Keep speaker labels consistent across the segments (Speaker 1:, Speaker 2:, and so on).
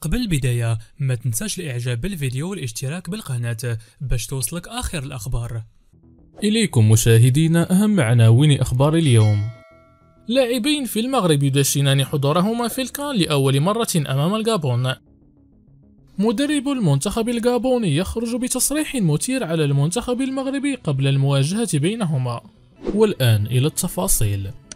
Speaker 1: قبل البداية ما تنساش الاعجاب بالفيديو والاشتراك بالقناة باش توصلك اخر الاخبار اليكم مشاهدينا اهم عناوين اخبار اليوم لاعبين في المغرب يدشنان حضورهما في الكان لاول مرة امام الجابون مدرب المنتخب الجابوني يخرج بتصريح مثير على المنتخب المغربي قبل المواجهة بينهما والآن إلى التفاصيل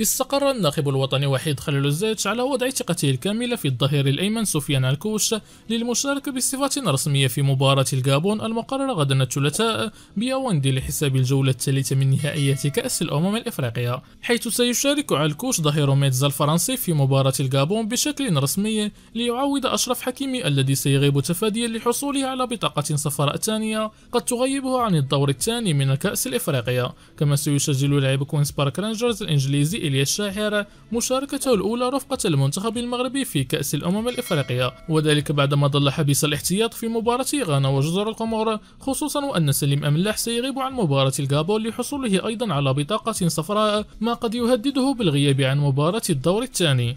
Speaker 1: استقر الناخب الوطني وحيد خليل الزيتش على وضع ثقته الكاملة في الظهير الأيمن سفيان الكوش للمشاركة بصفة رسمية في مباراة الجابون المقررة غدا الثلاثاء بياوندي لحساب الجولة الثالثة من نهائيات كأس الأمم الإفريقية حيث سيشارك الكوش ظهير ميتزا الفرنسي في مباراة الجابون بشكل رسمي ليعوض أشرف حكيمي الذي سيغيب تفاديا لحصوله على بطاقة صفراء ثانية قد تغيبه عن الدور الثاني من الكأس الإفريقية كما سيسجل لاعب كوينز بارك رانجرز الإنجليزي إيليا الشاهرة مشاركته الأولى رفقة المنتخب المغربي في كأس الأمم الإفريقية وذلك بعدما ظل حبيس الاحتياط في مباراة غانا وجزر القمر خصوصا وأن سليم أملاح سيغيب عن مباراة الجابون لحصوله أيضا على بطاقة صفراء ما قد يهدده بالغياب عن مباراة الدور الثاني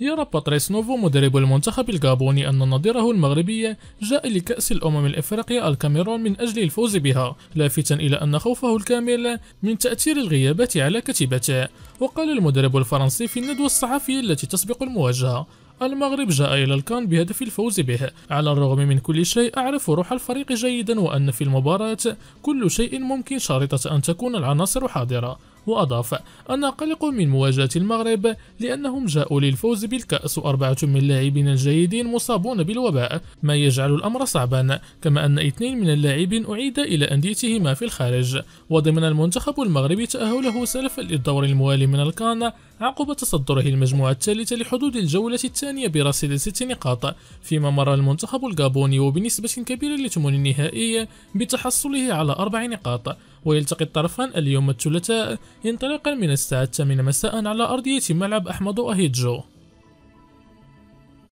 Speaker 1: يرى باتريس نوفو مدرب المنتخب الغابوني أن نظيره المغربي جاء لكأس الأمم الإفريقية الكاميرون من أجل الفوز بها لافتا إلى أن خوفه الكامل من تأثير الغيابات على كتيبته وقال المدرب الفرنسي في الندوة الصحفية التي تسبق المواجهة المغرب جاء إلى الكان بهدف الفوز به على الرغم من كل شيء أعرف روح الفريق جيدا وأن في المباراة كل شيء ممكن شريطة أن تكون العناصر حاضرة وأضاف أنا قلق من مواجهة المغرب لأنهم جاءوا للفوز بالكأس وأربعة من اللاعبين الجيدين مصابون بالوباء ما يجعل الأمر صعبا كما أن اثنين من اللاعبين أعيد إلى أنديتهما في الخارج وضمن المنتخب المغربي تأهله سلفا للدور الموالي من الكان عقب تصدره المجموعة الثالثة لحدود الجولة الثانية برصيد ست نقاط فيما مر المنتخب الغابوني وبنسبة كبيرة لثمن النهائي بتحصله على أربع نقاط ويلتقي الطرفان اليوم الثلاثاء ينطلقا من الساعة 8 مساء على أرضية ملعب أحمد أهيدجو